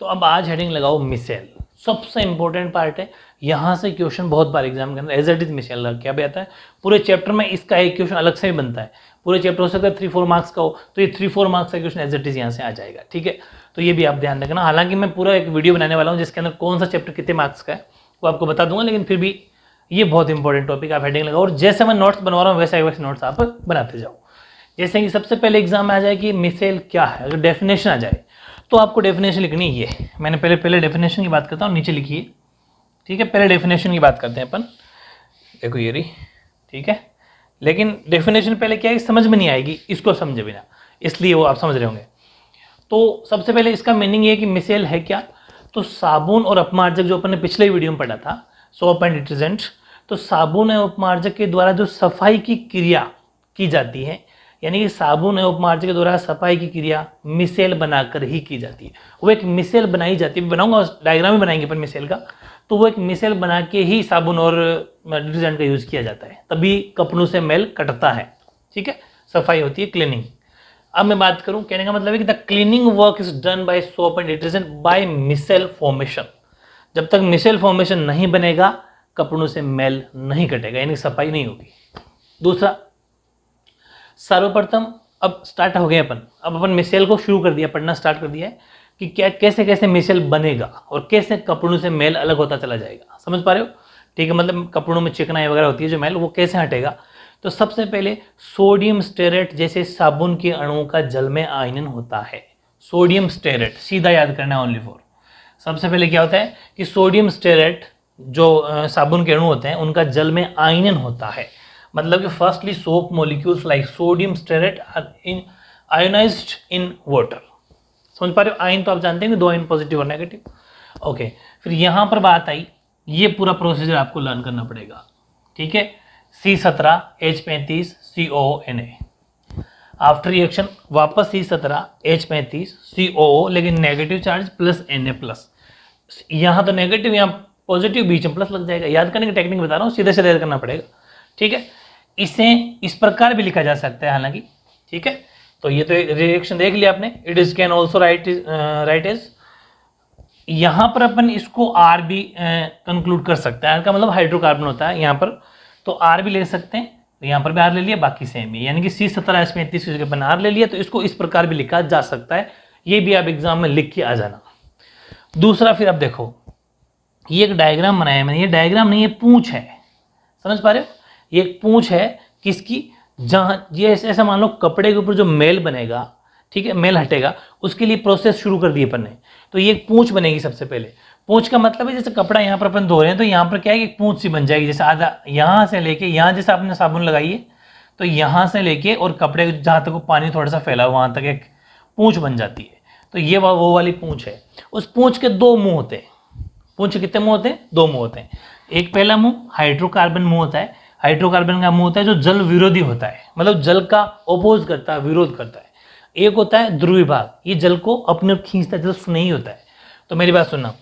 तो अब आज हेडिंग लगाओ मिसेल सबसे इंपॉर्टेंट पार्ट है यहाँ से क्वेश्चन बहुत बार एग्जाम के अंदर एज एट इज मिसेल क्या भी आता है पूरे चैप्टर में इसका एक क्वेश्चन अलग से ही बनता है पूरे चैप्टर हो सकता है थ्री फोर मार्क्स का हो तो ये थ्री फोर मार्क्स का क्वेश्चन एज एट इज यहाँ से आ जाएगा ठीक है तो ये भी आप ध्यान रखना हालांकि मैं पूरा एक वीडियो बनाने वाला हूँ जिसके अंदर कौन सा चैप्टर कितने मार्क्स का है वो आपको बता दूंगा लेकिन फिर भी ये बहुत इंपॉर्टेंट टॉपिक आप हेडिंग लगाओ और जैसे मैं नोट्स बनवा रहा हूँ वैसे वैसे नोट्स आप बनाते जाओ जैसे कि सबसे पहले एग्जाम में आ जाए कि मिसेल क्या है अगर डेफिनेशन आ जाए तो आपको डेफिनेशन लिखनी है ये मैंने पहले पहले डेफिनेशन की बात करता हूँ नीचे लिखिए ठीक है पहले डेफिनेशन की बात करते हैं अपन देखो ये रही ठीक है लेकिन डेफिनेशन पहले क्या है समझ में नहीं आएगी इसको समझे बिना इसलिए वो आप समझ रहे होंगे तो सबसे पहले इसका मीनिंग ये कि मिसेल है क्या तो साबुन और अपमार्जक जो अपन ने पिछले वीडियो में पढ़ा था सोप एंड डिटर्जेंट तो साबुन और उपमार्जक के द्वारा जो सफाई की क्रिया की जाती है यानी कि साबुन है उपमार्ज के द्वारा सफाई की क्रिया मिसेल बनाकर ही की जाती है वो एक मिसेल बनाई जाती है बनाऊंगा डायग्राम ही बनाएंगे अपन मिसेल का तो वो एक मिसेल बना के ही साबुन और डिटर्जेंट का यूज़ किया जाता है तभी कपड़ों से मेल कटता है ठीक है सफाई होती है क्लीनिंग अब मैं बात करूं कहने का मतलब है कि the cleaning work is done by soap and detergent by micelle formation जब तक मिसेल फॉर्मेशन नहीं बनेगा कपड़ों से मेल नहीं कटेगा यानी सफाई नहीं होगी दूसरा सर्वप्रथम अब स्टार्ट हो गए अपन अब अपन मिसेल को शुरू कर दिया पढ़ना स्टार्ट कर दिया है कि क्या कैसे कैसे मिसेल बनेगा और कैसे कपड़ों से मेल अलग होता चला जाएगा समझ पा रहे हो ठीक है मतलब कपड़ों में चिकनाई वगैरह होती है जो मैल वो कैसे हटेगा तो सबसे पहले सोडियम स्टेरेट जैसे साबुन के अणुओं का जल में आयनन होता है सोडियम स्टेरेट सीधा याद करना है ओनली फोर सबसे पहले क्या होता है कि सोडियम स्टेरेट जो साबुन के अणु होते हैं उनका जल में आयनन होता है मतलब कि firstly soap molecules like sodium stearate are in ionize in water समझ पा रहे हो आयन तो आप जानते हैं कि दो आयन पॉजिटिव और नेगेटिव ओके फिर यहाँ पर बात आई ये पूरा प्रोसीजर आपको लर्न करना पड़ेगा ठीक है सी सत्रह एच पैंतीस C O N A after reaction वापस सी सत्रह एच पैंतीस सी ओ ओ लेकिन negative charge plus N A plus यहाँ तो नेगेटिव यहाँ पॉजिटिव बीच में प्लस लग जाएगा याद करने की टेक्निक बता रहा हूँ सीधे सीधे याद करना पड़ेगा ठीक है इसे इस प्रकार भी लिखा जा सकता है हालांकि ठीक है तो ये तो रिएक्शन देख लिया आपने it is can also write is write is यहाँ पर अपन इसको आर भी कंक्लूड uh, कर सकते हैं आर का मतलब हाइड्रोकार्बन होता है यहाँ पर तो आर भी ले सकते हैं तो यहाँ पर भी आर ले लिया बाकी सेम ही यानी कि सी सत्रह एस पैंतीस की अपन आर ले लिया तो इसको इस प्रकार भी लिखा जा सकता है ये भी आप एग्जाम में लिख के आ जाना दूसरा फिर आप देखो ये एक डायग्राम बनाया मैंने ये डायग्राम नहीं है पूछ है समझ पा रहे हो ये एक पूछ है किसकी जहाँ ये ऐसा मान लो कपड़े के ऊपर जो मेल बनेगा ठीक है मेल हटेगा उसके लिए प्रोसेस शुरू कर दिए अपन ने तो ये एक पूछ बनेगी सबसे पहले पूछ का मतलब है जैसे कपड़ा यहाँ पर अपन धो रहे हैं तो यहाँ पर क्या है एक पूछ सी बन जाएगी जैसे आधा यहाँ से लेके यहाँ जैसे आपने साबुन लगाइए तो यहाँ से लेके और कपड़े जहाँ तक वो पानी थोड़ा सा फैला वहाँ तक एक पूछ बन जाती है तो ये वा, वो वाली पूछ है उस पूछ के दो मुँह होते हैं पूछ कितने मुँह होते हैं दो मुँह होते हैं एक पहला मुँह हाइड्रोकार्बन मुँह होता है हाइड्रोकार्बन का मुंह होता है जो जल विरोधी होता है मतलब जल का अपोज करता है विरोध करता है एक होता है ध्रुवी भाग ये जल को अपने खींचता है जल नहीं होता है तो मेरी बात सुनना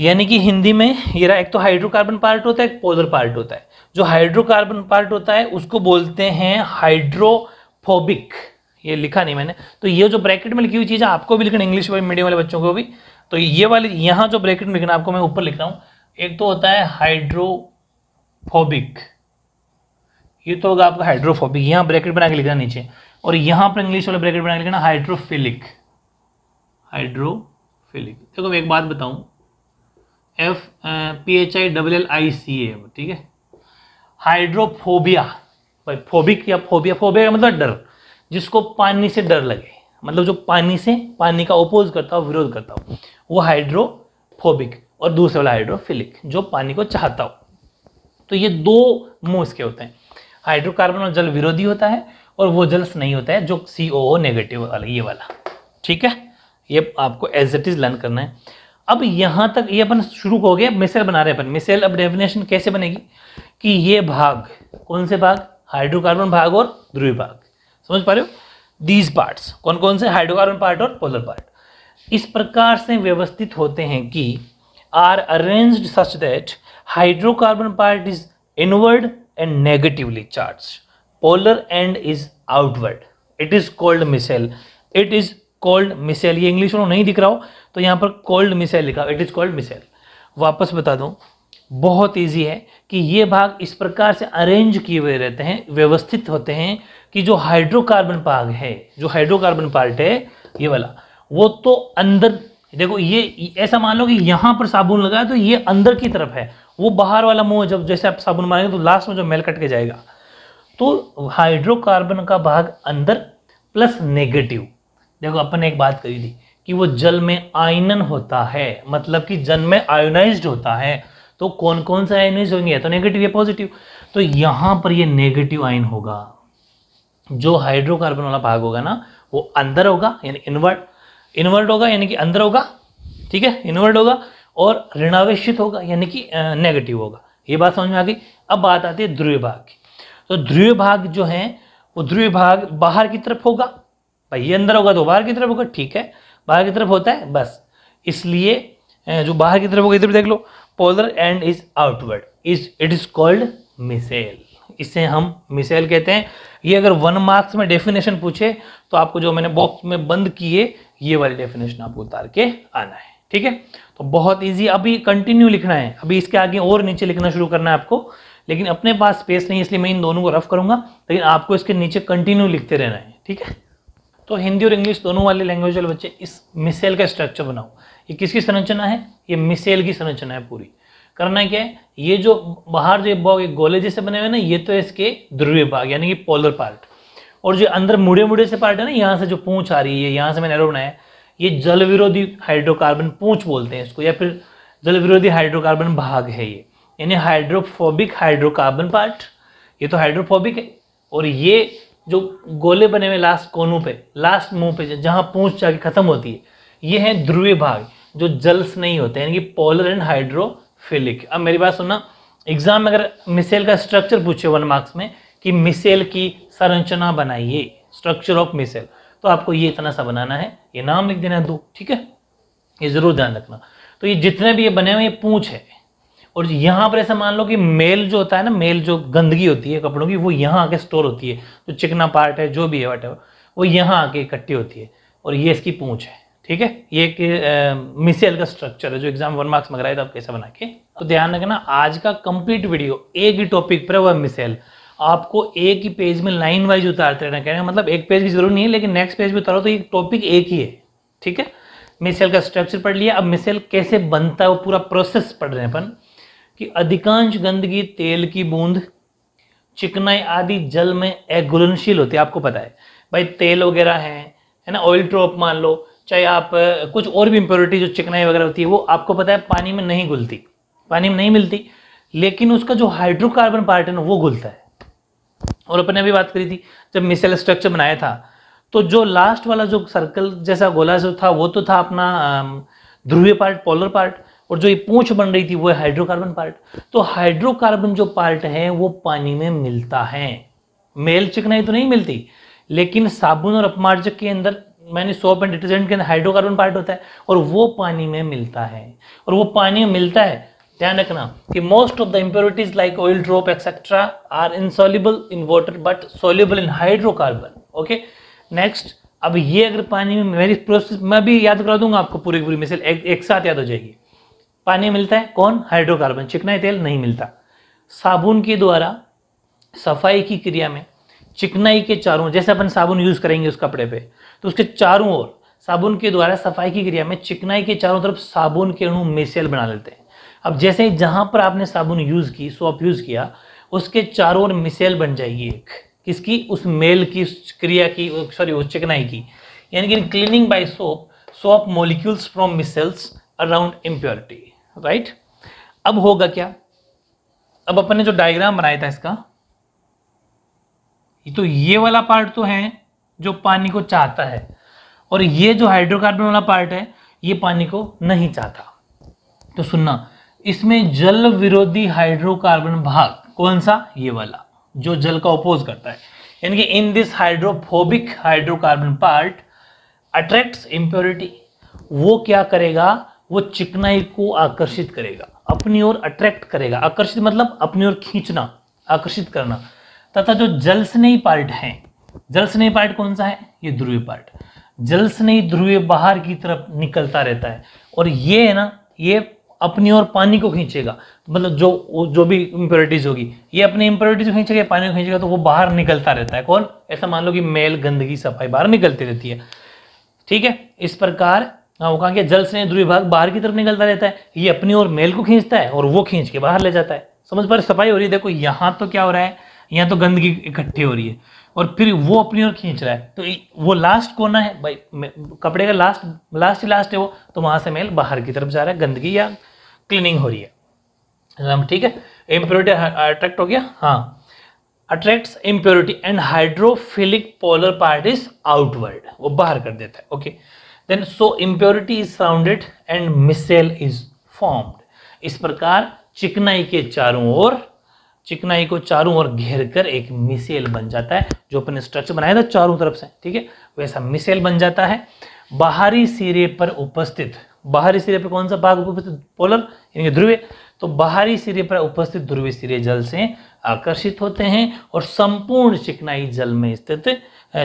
यानी कि हिंदी में ये रहा एक तो हाइड्रोकार्बन पार्ट होता है एक पोलर पार्ट होता है जो हाइड्रोकार्बन पार्ट होता है उसको बोलते हैं हाइड्रोफोबिक ये लिखा नहीं मैंने तो ये जो ब्रैकेट में लिखी हुई चीज़ आपको भी लिखना इंग्लिश मीडियम वाले बच्चों को भी तो ये वाले यहाँ जो ब्रैकेट में लिखना आपको मैं ऊपर लिख रहा हूँ एक तो होता है हाइड्रोफोबिक ये तो होगा आपका हाइड्रोफोबिक यहाँ ब्रैकेट बना के लिखना नीचे और यहाँ पर इंग्लिश वाला ब्रैकेट बना के लिखना हाइड्रोफिलिक हाइड्रोफिलिक देखो मैं एक बात बताऊँ F P H I double L I C A ठीक है हाइड्रोफोबिया भाई फोबिक या फोबिया फोबिया मतलब डर जिसको पानी से डर लगे मतलब जो पानी से पानी का ओपोज करता हो विरोध करता हो वो हाइड्रोफोबिक और दूसरा वाला हाइड्रोफिलिक जो पानी को चाहता हो तो ये दो मुंह इसके होते हैं हाइड्रोकार्बन और जल विरोधी होता है और वो जल्स नहीं होता है जो सी ओ नेगेटिव वाला ये वाला ठीक है ये आपको एज इट इज लर्न करना है अब यहाँ तक ये अपन शुरू हो गया मिसेल बना रहे अपन मिसेल अब डेफिनेशन कैसे बनेगी कि ये भाग कौन से भाग हाइड्रोकार्बन भाग और ध्रुवी भाग समझ पा रहे हो दीज पार्ट्स कौन कौन से हाइड्रोकार्बन पार्ट और पोलर पार्ट इस प्रकार से व्यवस्थित होते हैं कि are arranged such that hydrocarbon part is inward and negatively charge polar end is outward it is called micelle it is called micelle ये इंग्लिश में नहीं दिख रहा हो तो यहाँ पर कोल्ड मिसाइल लिखा इट इज़ कोल्ड मिसाइल वापस बता दूँ बहुत इजी है कि ये भाग इस प्रकार से अरेंज किए हुए रहते हैं व्यवस्थित होते हैं कि जो हाइड्रोकार्बन भाग है जो हाइड्रोकार्बन पार्ट है ये वाला वो तो अंदर देखो ये ऐसा मान लो कि यहाँ पर साबुन लगाया तो ये अंदर की तरफ है वो बाहर वाला मुंह जब जैसे आप साबुन मारेंगे तो लास्ट में जो मेल कट के जाएगा तो हाइड्रोकार्बन का भाग अंदर प्लस नेगेटिव देखो अपन ने एक बात कही थी कि वो जल में आयनन होता है मतलब कि जल में आयोनाइज होता है तो कौन कौन सा आयोनाइज होंगे या तो नेगेटिव या पॉजिटिव तो यहां पर ये नेगेटिव आयन होगा जो हाइड्रोकार्बन वाला भाग होगा ना वो अंदर होगा यानी इन्वर्ट इन्वर्ट होगा यानी कि अंदर होगा ठीक है इन्वर्ट होगा और ऋणावेशित होगा यानी कि नेगेटिव होगा ये बात समझ में आ गई अब बात आती है ध्रुव भाग की तो ध्रुव भाग जो है वो ध्रुव भाग बाहर की तरफ होगा भाई ये अंदर होगा तो बाहर की तरफ होगा ठीक है बाहर की तरफ होता है बस इसलिए जो बाहर की तरफ होगा इधर देख लो polar end is outward is it is called micelle इसे हम मिसेल कहते हैं ये अगर वन मार्क्स में डेफिनेशन पूछे तो आपको जो मैंने बॉक्स में बंद किए ये वाली डेफिनेशन आपको उतार के आना है ठीक है तो बहुत इजी अभी कंटिन्यू लिखना है अभी इसके आगे और नीचे लिखना शुरू करना है आपको लेकिन अपने पास स्पेस नहीं इसलिए मैं इन दोनों को रफ करूंगा लेकिन आपको इसके नीचे कंटिन्यू लिखते रहना है ठीक है तो हिंदी और इंग्लिश दोनों वाले लैंग्वेज वाले बच्चे इस मिसेल का स्ट्रक्चर बनाओ ये किसकी संरचना है ये मिसेल की संरचना है पूरी करना क्या है ये जो बाहर जो ये गोले जैसे बने हुए ना ये तो इसके ध्रुवीय भाग यानी कि पोलर पार्ट और जो अंदर मुड़े मुड़े से पार्ट है ना यहाँ से जो पूंछ आ रही है यहाँ से मैंने एरो बनाया ये जल विरोधी हाइड्रोकार्बन पूंछ बोलते हैं इसको या फिर जल विरोधी हाइड्रोकार्बन भाग है ये यानी हाइड्रोफोबिक हाइड्रोकार्बन पार्ट ये तो हाइड्रोफोबिक है और ये जो गोले बने हुए लास्ट कोनों पे लास्ट मुंह पे जहाँ पूंछ जाके खत्म होती है ये है ध्रुवीय भाग जो जल्स नहीं होते यानी कि पोलर एंड हाइड्रो फिलिक अब मेरी बात सुनना एग्जाम में अगर मिसेल का स्ट्रक्चर पूछे वन मार्क्स में कि मिसेल की संरचना बनाइए स्ट्रक्चर ऑफ मिसेल तो आपको ये इतना सा बनाना है ये नाम लिख देना है दो ठीक है ये जरूर ध्यान रखना तो ये जितने भी ये बने हुए ये पूछ है और यहाँ पर ऐसा मान लो कि मेल जो होता है ना मेल जो गंदगी होती है कपड़ों की वो यहाँ आके स्टोर होती है जो चिकना पार्ट है जो भी है वट वो यहाँ आके इकट्ठी होती है और ये इसकी पूछ है ठीक है ये एक मिसेल का स्ट्रक्चर है जो एग्जाम वन मार्क्स मंगाए थे तो आप कैसा बना के तो ध्यान रखना आज का कंप्लीट वीडियो एक ही टॉपिक पर वह मिसेल आपको एक ही पेज में लाइन वाइज उतारते रहना कहने मतलब एक पेज की जरूरत नहीं है लेकिन नेक्स्ट पेज में उतारो तो ये टॉपिक एक ही है ठीक है मिसेल का स्ट्रक्चर पढ़ लिया अब मिसेल कैसे बनता है वो पूरा प्रोसेस पढ़ रहे हैं अपन कि अधिकांश गंदगी तेल की बूंद चिकनाई आदि जल में अघुलनशील होती है आपको पता है भाई तेल वगैरह है है ना ऑयल ड्रॉप मान लो चाहे आप कुछ और भी इम्प्योरिटी जो चिकनाई वगैरह होती है वो आपको पता है पानी में नहीं घुलती पानी में नहीं मिलती लेकिन उसका जो हाइड्रोकार्बन पार्ट है ना वो घुलता है और अपने अभी बात करी थी जब मिसाइल स्ट्रक्चर बनाया था तो जो लास्ट वाला जो सर्कल जैसा गोला जो था वो तो था अपना ध्रुवीय पार्ट पोलर पार्ट और जो ये पूछ बन रही थी वो है हाइड्रोकार्बन पार्ट तो हाइड्रोकार्बन जो पार्ट है वो पानी में मिलता है मेल चिकनाई तो नहीं मिलती लेकिन साबुन और अपमार्जक के अंदर मैंने सोप एंड डिटर्जेंट के अंदर हाइड्रोकार्बन पार्ट होता है और वो पानी में मिलता है और वो पानी में मिलता है ध्यान रखना कि most of the impurities like oil drop etcetera are insoluble in water but soluble in hydrocarbon okay next अब ये अगर पानी में मेरी प्रोसेस मैं भी याद करा दूंगा आपको पूरी पूरी मिसल एक, एक साथ याद हो जाएगी पानी मिलता है कौन हाइड्रोकार्बन चिकनाई तेल नहीं मिलता साबुन के द्वारा सफाई की क्रिया में चिकनाई के चारों जैसे अपन साबुन यूज करेंगे उस कपड़े पे तो उसके चारों ओर साबुन के द्वारा सफाई की क्रिया में चिकनाई के चारों तरफ साबुन के अणु मेसेल बना लेते हैं अब जैसे ही जहां पर आपने साबुन यूज की सोप यूज किया उसके चारों ओर मिसेल बन जाएगी एक किसकी उस मेल की क्रिया की सॉरी उस चिकनाई की यानी कि cleaning by soap soap molecules from micelles around impurity right अब होगा क्या अब अपन ने जो डायग्राम बनाया था इसका तो ये वाला पार्ट तो है जो पानी को चाहता है और ये जो हाइड्रोकार्बन वाला पार्ट है ये पानी को नहीं चाहता तो सुनना इसमें जल विरोधी हाइड्रोकार्बन भाग कौन सा ये वाला जो जल का अपोज करता है यानी कि in this hydrophobic hydrocarbon part attracts impurity वो क्या करेगा वो चिकनाई को आकर्षित करेगा अपनी ओर अट्रैक्ट करेगा आकर्षित मतलब अपनी ओर खींचना आकर्षित करना तथा जो जलसनेयी पार्ट है जलसनेयी पार्ट कौन सा है ये ध्रुवीय पार्ट जलसनेयी ध्रुवीय बाहर की तरफ निकलता रहता है और ये है ना ये अपनी ओर पानी को खींचेगा मतलब जो जो भी इम्प्योरिटीज होगी ये अपनी इम्प्योरिटीज को खींचेगा पानी को खींचेगा तो वो बाहर निकलता रहता है कौन ऐसा मान लो कि मेल गंदगी सफाई बाहर निकलती रहती है ठीक है इस प्रकार हाँ, वो कहा कि जल से ध्रुवी भाग बाहर की तरफ निकलता रहता है ये अपनी ओर मेल को खींचता है और वो खींच के बाहर ले जाता है समझ पर सफाई हो रही है देखो यहाँ तो क्या हो रहा है यहाँ तो गंदगी इकट्ठी हो रही है और फिर वो अपनी ओर खींच रहा है तो वो लास्ट कोना है भाई कपड़े का लास्ट लास्ट ही लास्ट है वो तो वहाँ से मेल बाहर की तरफ जा रहा है गंदगी या क्लीनिंग हो रही है ठीक है इम्प्योरिटी अट्रैक्ट हो गया हाँ attracts impurity and hydrophilic polar part is outward वो बाहर कर देता है okay then so impurity is surrounded and micelle is formed इस प्रकार चिकनाई के चारों ओर चिकनाई को चारों ओर घेर कर एक मिसेल बन जाता है जो अपने स्ट्रक्चर बनाया था चारों तरफ से ठीक है वैसा मिसेल बन जाता है बाहरी सिरे पर उपस्थित बाहरी सिरे पर कौन सा भाग उपस्थित पोलर यानी ध्रुवे तो बाहरी सिरे पर उपस्थित ध्रुवी सिरे जल से आकर्षित होते हैं और संपूर्ण चिकनाई जल में स्थित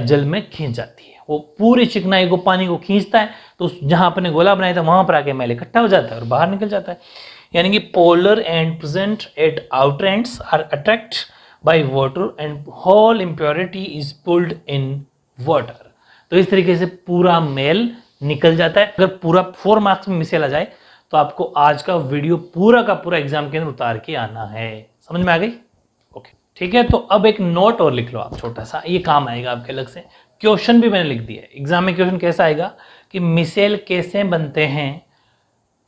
जल में खींच जाती है वो पूरी चिकनाई को पानी को खींचता है तो जहां अपने गोला बनाया था वहां पर आके मैल इकट्ठा हो जाता है और बाहर निकल जाता है यानी कि polar end present at outer ends are attract by water and whole impurity is pulled in water तो इस तरीके से पूरा मेल निकल जाता है अगर पूरा फोर मार्क्स में मिसेल आ जाए तो आपको आज का वीडियो पूरा का पूरा एग्जाम के अंदर उतार के आना है समझ में आ गई ओके ठीक है तो अब एक नोट और लिख लो आप छोटा सा ये काम आएगा आपके अलग से क्वेश्चन भी मैंने लिख दिया है एग्जाम में क्वेश्चन कैसा आएगा कि मिसेल कैसे बनते हैं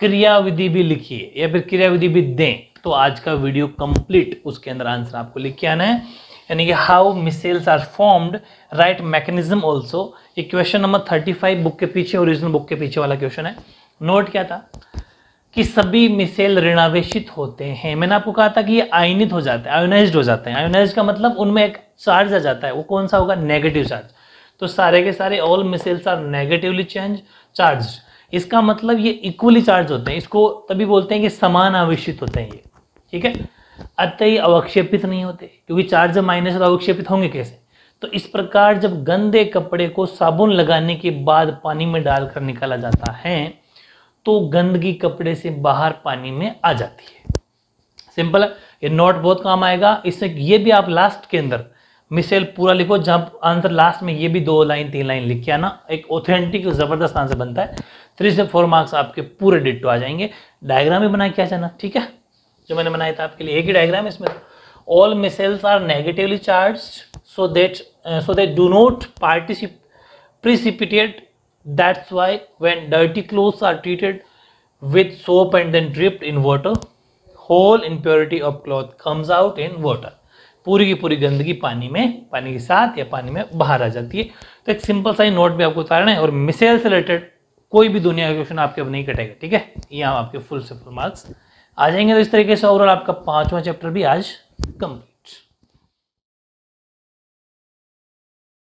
क्रियाविधि भी लिखिए या फिर क्रियाविधि भी दें तो आज का वीडियो कंप्लीट उसके अंदर आंसर आपको लिख के आना है यानी कि how micelles are formed right mechanism also ये question number thirty five book के पीछे ओरिजिनल बुक के पीछे वाला क्वेश्चन है नोट क्या था कि सभी मिसेल ऋणावेशित होते हैं मैंने आपको कहा था कि ये आयनित हो जाते हैं आयोनाइज हो जाते हैं आयोनाइज का मतलब उनमें एक चार्ज आ जाता है वो कौन सा होगा नेगेटिव चार्ज तो सारे के सारे all micelles are negatively change charge इसका मतलब ये इक्वली चार्ज होते हैं इसको तभी बोलते हैं कि समान आवेशित होते हैं ये ठीक है अतः ये अवक्षेपित नहीं होते क्योंकि चार्ज माइनस तो अवक्षेपित होंगे कैसे तो इस प्रकार जब गंदे कपड़े को साबुन लगाने के बाद पानी में डालकर निकाला जाता है तो गंदगी कपड़े से बाहर पानी में आ जाती है सिंपल है ये नोट बहुत काम आएगा इससे ये भी आप लास्ट के अंदर मिसेल पूरा लिखो जब आंसर लास्ट में ये भी दो लाइन तीन लाइन लिख के आना एक ऑथेंटिक जबरदस्त आंसर बनता है थ्री से फोर मार्क्स आपके पूरे डिट्टो आ जाएंगे डायग्राम ही बना के आ जाना ठीक है जो मैंने बनाया था आपके लिए एक ही डायग्राम है इसमें all micelles are negatively charge so that so that do not particip precipitate that's why when dirty clothes are treated with soap and then dripped in water whole impurity of cloth comes out in water पूरी की पूरी गंदगी पानी में पानी के साथ या पानी में बाहर आ जाती है तो एक सिंपल सा ही नोट भी आपको उतारना है और मिसेल से रिलेटेड कोई भी दुनिया का क्वेश्चन आपके अब नहीं कटेगा ठीक है ये आपके फुल से फुल मार्क्स आ जाएंगे तो इस तरीके से ओवरऑल आपका पांचवा चैप्टर भी आज कंप्लीट